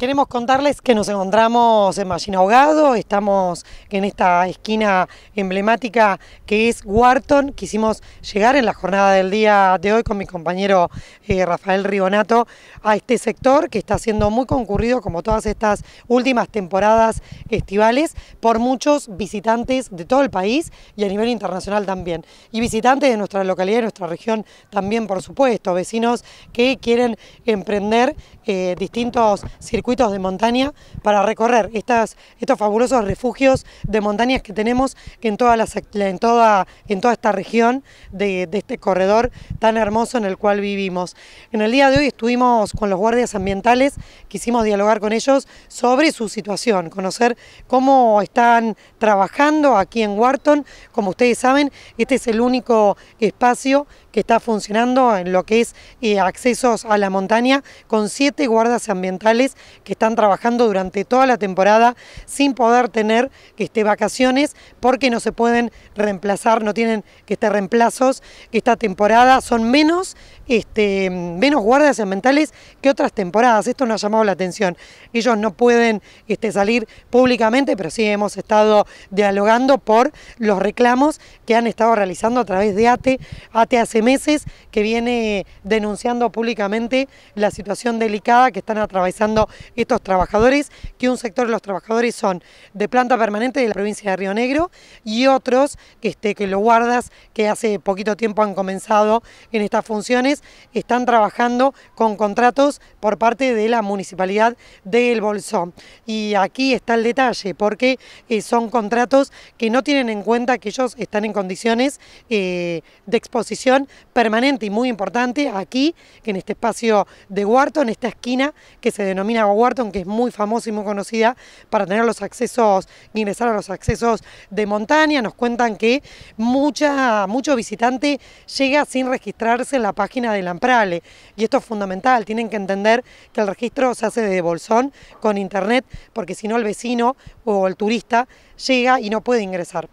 Queremos contarles que nos encontramos en machina Ahogado, estamos en esta esquina emblemática que es Wharton. Quisimos llegar en la jornada del día de hoy con mi compañero eh, Rafael Ribonato a este sector que está siendo muy concurrido como todas estas últimas temporadas estivales por muchos visitantes de todo el país y a nivel internacional también. Y visitantes de nuestra localidad, de nuestra región también, por supuesto, vecinos que quieren emprender eh, distintos circuitos de montaña para recorrer estas, estos fabulosos refugios de montañas que tenemos en, todas las, en, toda, en toda esta región de, este corredor tan hermoso en el cual vivimos. En el día de hoy estuvimos con los guardias ambientales, quisimos dialogar con ellos sobre su situación, conocer cómo están trabajando aquí en Wharton. Como ustedes saben, este es el único espacio que está funcionando en lo que es eh, accesos a la montaña con siete guardas ambientales que están trabajando durante toda la temporada sin poder tener que esté vacaciones porque no se pueden reemplazar, no tienen que estar reemplazos. Esta temporada son menos, este, menos guardias ambientales que otras temporadas. Esto nos ha llamado la atención. Ellos no pueden este, salir públicamente, pero sí hemos estado dialogando por los reclamos que han estado realizando a través de ATE. ATE hace meses que viene denunciando públicamente la situación delicada que están atravesando estos trabajadores, que un sector de los trabajadores son de planta permanente de la provincia de Río Negro y otros este, que, este, lo guardas, que hace poquito tiempo han comenzado en estas funciones, están trabajando con contratos por parte de la municipalidad del Bolsón. Y aquí está el detalle, porque eh, son contratos que no tienen en cuenta que ellos están en condiciones eh, de exposición permanente y muy importante aquí, en este espacio de huerto, en esta esquina que se denomina aunque que es muy famosa y muy conocida para tener los accesos, ingresar a los accesos de montaña. Nos cuentan que mucha, mucho visitante llega sin registrarse en la página del Amprale. Y esto es fundamental, tienen que entender que el registro se hace de bolsón con internet, porque si no el vecino o el turista llega y no puede ingresar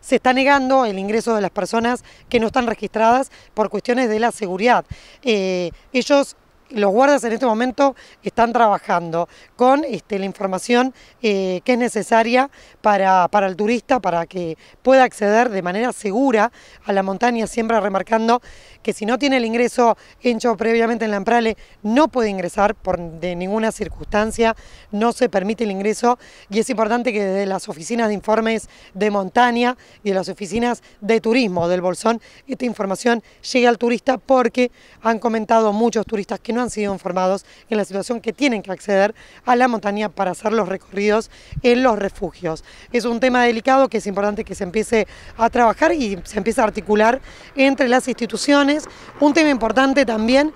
se está negando el ingreso de las personas que no están registradas por cuestiones de la seguridad. Eh, ellos los guardas en este momento están trabajando con este, la información eh, que es necesaria para, para, el turista, para que pueda acceder de manera segura a la montaña, siempre remarcando que si no tiene el ingreso hecho previamente en la Amprale, no puede ingresar por de ninguna circunstancia, no se permite el ingreso y es importante que desde las oficinas de informes de montaña y de las oficinas de turismo del Bolsón, esta información llegue al turista porque han comentado muchos turistas que no han sido informados en la situación que tienen que acceder a la montaña para hacer los recorridos en los refugios. Es un tema delicado que es importante que se empiece a trabajar y se empiece a articular entre las instituciones. Un tema importante también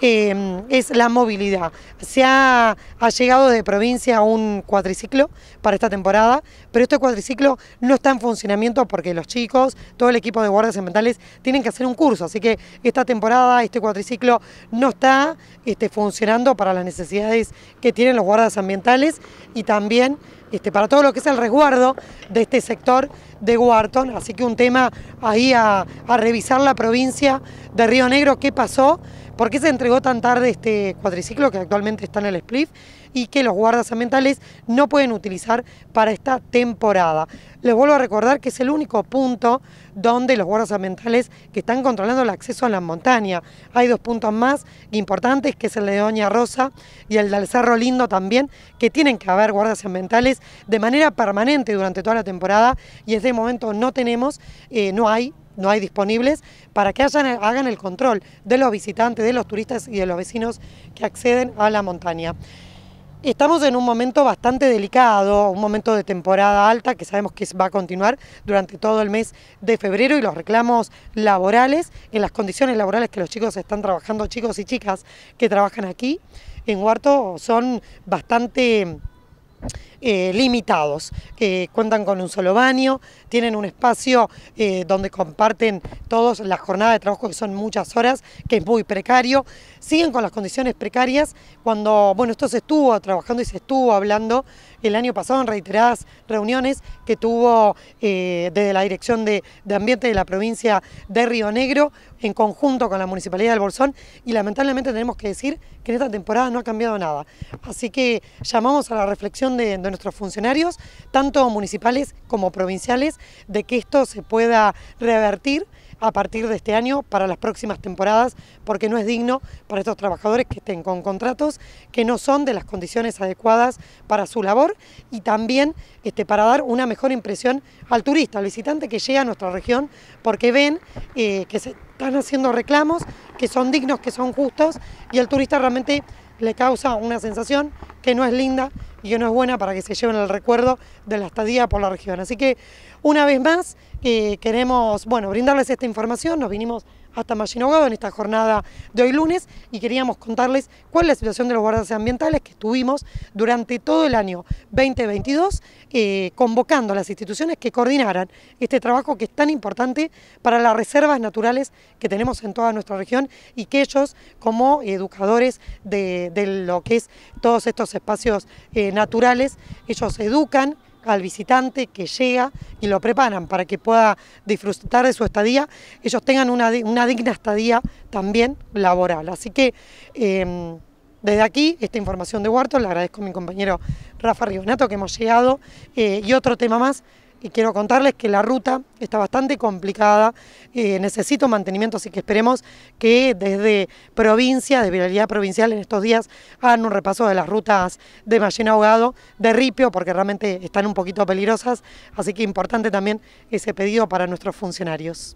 Em, es la movilidad. Se ha, llegado de provincia un cuatriciclo para esta temporada, pero este cuatriciclo no está en funcionamiento porque los chicos, todo el equipo de guardas ambientales tienen que hacer un curso, así que esta temporada este cuatriciclo no está este, funcionando para las necesidades que tienen los guardas ambientales y también este, para todo lo que es el resguardo de este sector de Wharton. Así que un tema ahí a, revisar la provincia de Río Negro, qué pasó, por qué se entregó tan tarde este cuatriciclo que actualmente está en el SPLIF y que los guardas ambientales no pueden utilizar para esta temporada. Les vuelvo a recordar que es el único punto donde los guardas ambientales que están controlando el acceso a la montaña. Hay dos puntos más importantes, que es el de Doña Rosa y el del Cerro Lindo también, que tienen que haber guardas ambientales de manera permanente durante toda la temporada y en este momento no tenemos, eh, no hay no hay disponibles, para que hagan el control de los visitantes, de los turistas y de los vecinos que acceden a la montaña. Estamos en un momento bastante delicado, un momento de temporada alta que sabemos que va a continuar durante todo el mes de febrero y los reclamos laborales en las condiciones laborales que los chicos están trabajando, chicos y chicas que trabajan aquí en Huarto son bastante eh, limitados, que cuentan con un solo baño, tienen un espacio eh, donde comparten todos las jornadas de trabajo que son muchas horas, que es muy precario, siguen con las condiciones precarias cuando, bueno, esto se estuvo trabajando y se estuvo hablando el año pasado en reiteradas reuniones que tuvo eh, desde la Dirección de, Ambiente de la provincia de Río Negro en conjunto con la Municipalidad del Bolsón y lamentablemente tenemos que decir que en esta temporada no ha cambiado nada. Así que llamamos a la reflexión de de nuestros funcionarios, tanto municipales como provinciales, de que esto se pueda revertir a partir de este año para las próximas temporadas, porque no es digno para estos trabajadores que estén con contratos que no son de las condiciones adecuadas para su labor y también este, para dar una mejor impresión al turista, al visitante que llega a nuestra región, porque ven eh, que se están haciendo reclamos, que son dignos, que son justos y el turista realmente le causa una sensación que no es linda y que no es buena para que se lleven el recuerdo de la estadía por la región. Así que una vez más eh, queremos bueno, brindarles esta información, nos vinimos hasta Machinogado en esta jornada de hoy lunes y queríamos contarles cuál es la situación de los guardas ambientales que estuvimos durante todo el año 2022 eh, convocando a las instituciones que coordinaran este trabajo que es tan importante para las reservas naturales que tenemos en toda nuestra región y que ellos como educadores de, lo que es todos estos espacios eh, naturales, ellos educan al visitante que llega y lo preparan para que pueda disfrutar de su estadía, ellos tengan una, digna estadía también laboral. Así que em, desde aquí, esta información de Huarto, le agradezco a mi compañero Rafa Rionato que hemos llegado eh, y otro tema más y quiero contarles que la ruta está bastante complicada, eh, necesito mantenimiento, así que esperemos que desde provincia, de Viralidad Provincial en estos días, hagan un repaso de las rutas de mallena Ahogado, de Ripio, porque realmente están un poquito peligrosas, así que importante también ese pedido para nuestros funcionarios.